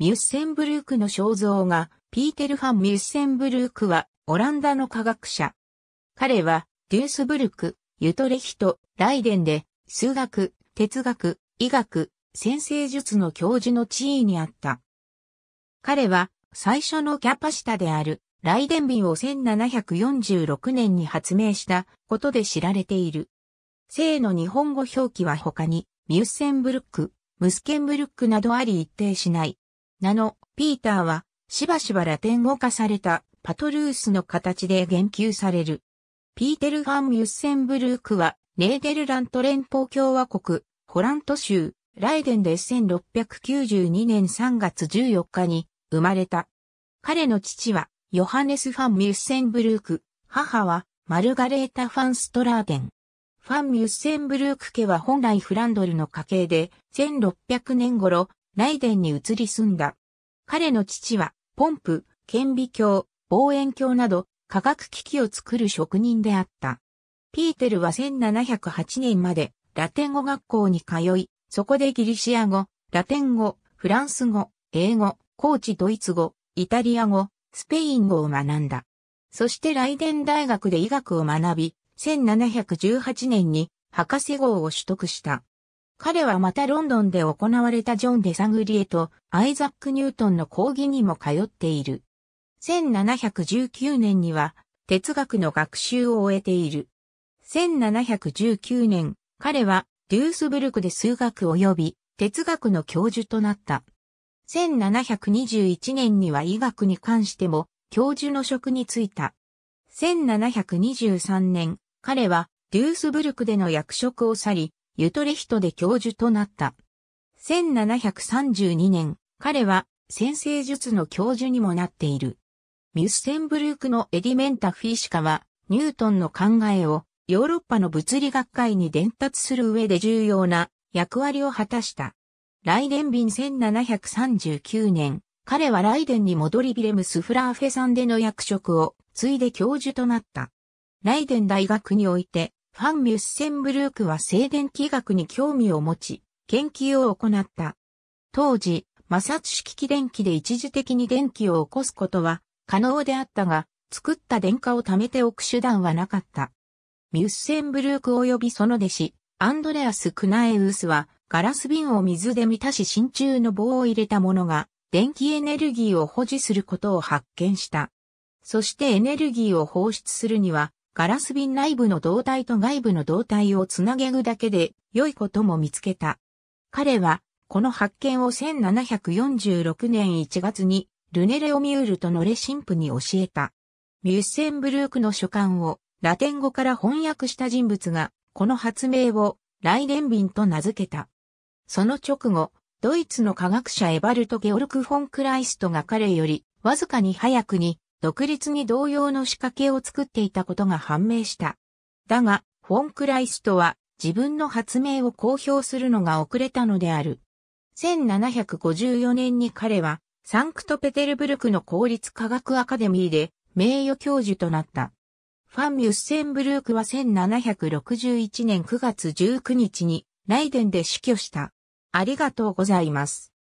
ミュッセンブルークの肖像画、ピーテル・ファン・ミュッセンブルークは、オランダの科学者。彼は、デュースブルク、ユトレヒト、ライデンで、数学、哲学、医学、先生術の教授の地位にあった。彼は、最初のキャパシタである、ライデン瓶を1746年に発明したことで知られている。性の日本語表記は他に、ミュッセンブルック、ムスケンブルックなどあり一定しない。名のピーターはしばしばラテン語化されたパトルースの形で言及される。ピーテル・ファン・ミュッセンブルークはネーデルラント連邦共和国ホラント州ライデンで1692年3月14日に生まれた。彼の父はヨハネス・ファン・ミュッセンブルーク、母はマルガレータ・ファン・ストラーデン。ファン・ミュッセンブルーク家は本来フランドルの家系で、1600年頃、ライデンに移り住んだ。彼の父は、ポンプ、顕微鏡、望遠鏡など、科学機器を作る職人であった。ピーテルは1708年まで、ラテン語学校に通い、そこでギリシア語、ラテン語、フランス語、英語、高知ドイツ語、イタリア語、スペイン語を学んだ。そしてライデン大学で医学を学び、1718年に博士号を取得した。彼はまたロンドンで行われたジョン・デサグリエとアイザック・ニュートンの講義にも通っている。1719年には哲学の学習を終えている。1719年、彼はデュースブルクで数学及び哲学の教授となった。1721年には医学に関しても教授の職に就いた。1723年、彼はデュースブルクでの役職を去り、ユトレヒトで教授となった。1732年、彼は先生術の教授にもなっている。ミュッセンブルークのエディメンタ・フィーシカは、ニュートンの考えをヨーロッパの物理学会に伝達する上で重要な役割を果たした。ライデン便1739年、彼はライデンに戻りビレムス・フラーフェさんでの役職を継いで教授となった。ライデン大学においてファン・ミュッセンブルークは静電気学に興味を持ち、研究を行った。当時、摩擦式電気で一時的に電気を起こすことは可能であったが、作った電荷を貯めておく手段はなかった。ミュッセンブルーク及びその弟子、アンドレアス・クナエウスは、ガラス瓶を水で満たし真鍮の棒を入れたものが、電気エネルギーを保持することを発見した。そしてエネルギーを放出するには、ガラス瓶内部の胴体と外部の胴体をつなげるだけで良いことも見つけた。彼は、この発見を1746年1月に、ルネ・レオミュールとのレ神父に教えた。ミュッセンブルークの書簡をラテン語から翻訳した人物が、この発明をライデンビンと名付けた。その直後、ドイツの科学者エバルト・ゲオルク・フォン・クライストが彼よりわずかに早くに独立に同様の仕掛けを作っていたことが判明した。だが、フォン・クライストは自分の発明を公表するのが遅れたのである。1754年に彼はサンクトペテルブルクの公立科学アカデミーで名誉教授となった。ファン・ミュッセンブルークは1761年9月19日にライデンで死去した。ありがとうございます。